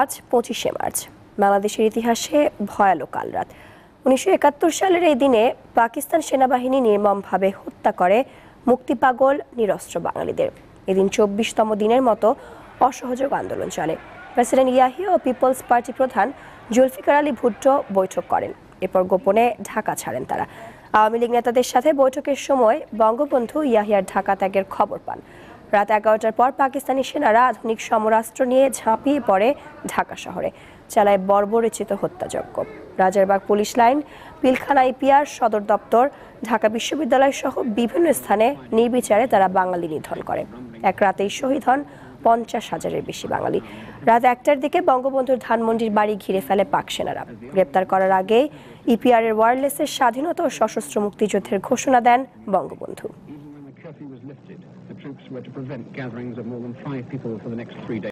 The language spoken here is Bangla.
আজ পঁচিশে মার্চ বাংলাদেশের ইতিহাসে ভয়ালো কাল রাত উনিশশো সালের এই দিনে পাকিস্তান সেনাবাহিনী নির্মমভাবে হত্যা করে মুক্তিপাগল নিরস্ত্র বাঙালিদের এদিন চব্বিশতম দিনের মতো অসহযোগ আন্দোলন চলে প্রেসিডেন্ট ইয়াহিয়া ও পিপলস পার্টি প্রধান জুলফিকার আলী ভুট্টো বৈঠক করেন এরপর গোপনে ঢাকা ছাড়েন তারা আওয়ামী লীগ নেতাদের সাথে বৈঠকের সময় বঙ্গবন্ধু ইয়াহিয়ার ঢাকা ত্যাগের খবর পান রাত এগারোটার পর পাকিস্তানি সেনারা আধুনিক সমরাস্ত্র নিয়ে ঝাঁপিয়ে পড়ে ঢাকা শহরে চালায় বর্বরচিত হত্যাযজ্ঞ Rajarbagh police line Pilkhana EPR সদর দপ্তর ঢাকা বিশ্ববিদ্যালয় সহ বিভিন্ন স্থানে নির্বিচারে তারা বাঙালি নিধন করে এক রাতেই শহীদ হন পঞ্চাশ হাজারের বেশি বাঙালি রাত একটার দিকে বঙ্গবন্ধুর ধানমন্ডির বাড়ি ঘিরে ফেলে পাক সেনারা গ্রেপ্তার করার আগে ইপিআরের ওয়ারলেসের স্বাধীনতা ও সশস্ত্র মুক্তিযুদ্ধের ঘোষণা দেন Bangabandhu curfew was lifted, the troops were to prevent gatherings of more than five people for the next three days.